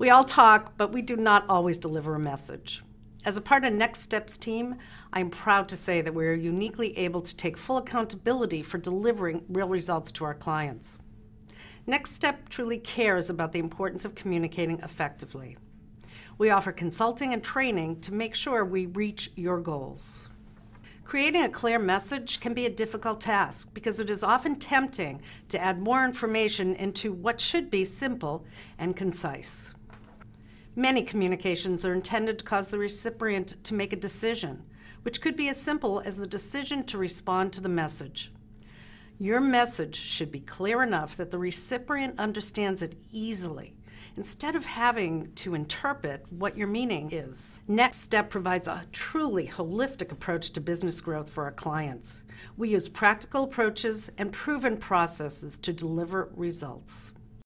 We all talk, but we do not always deliver a message. As a part of Next Steps team, I am proud to say that we are uniquely able to take full accountability for delivering real results to our clients. Next Step truly cares about the importance of communicating effectively. We offer consulting and training to make sure we reach your goals. Creating a clear message can be a difficult task because it is often tempting to add more information into what should be simple and concise. Many communications are intended to cause the recipient to make a decision, which could be as simple as the decision to respond to the message. Your message should be clear enough that the recipient understands it easily instead of having to interpret what your meaning is. Next Step provides a truly holistic approach to business growth for our clients. We use practical approaches and proven processes to deliver results.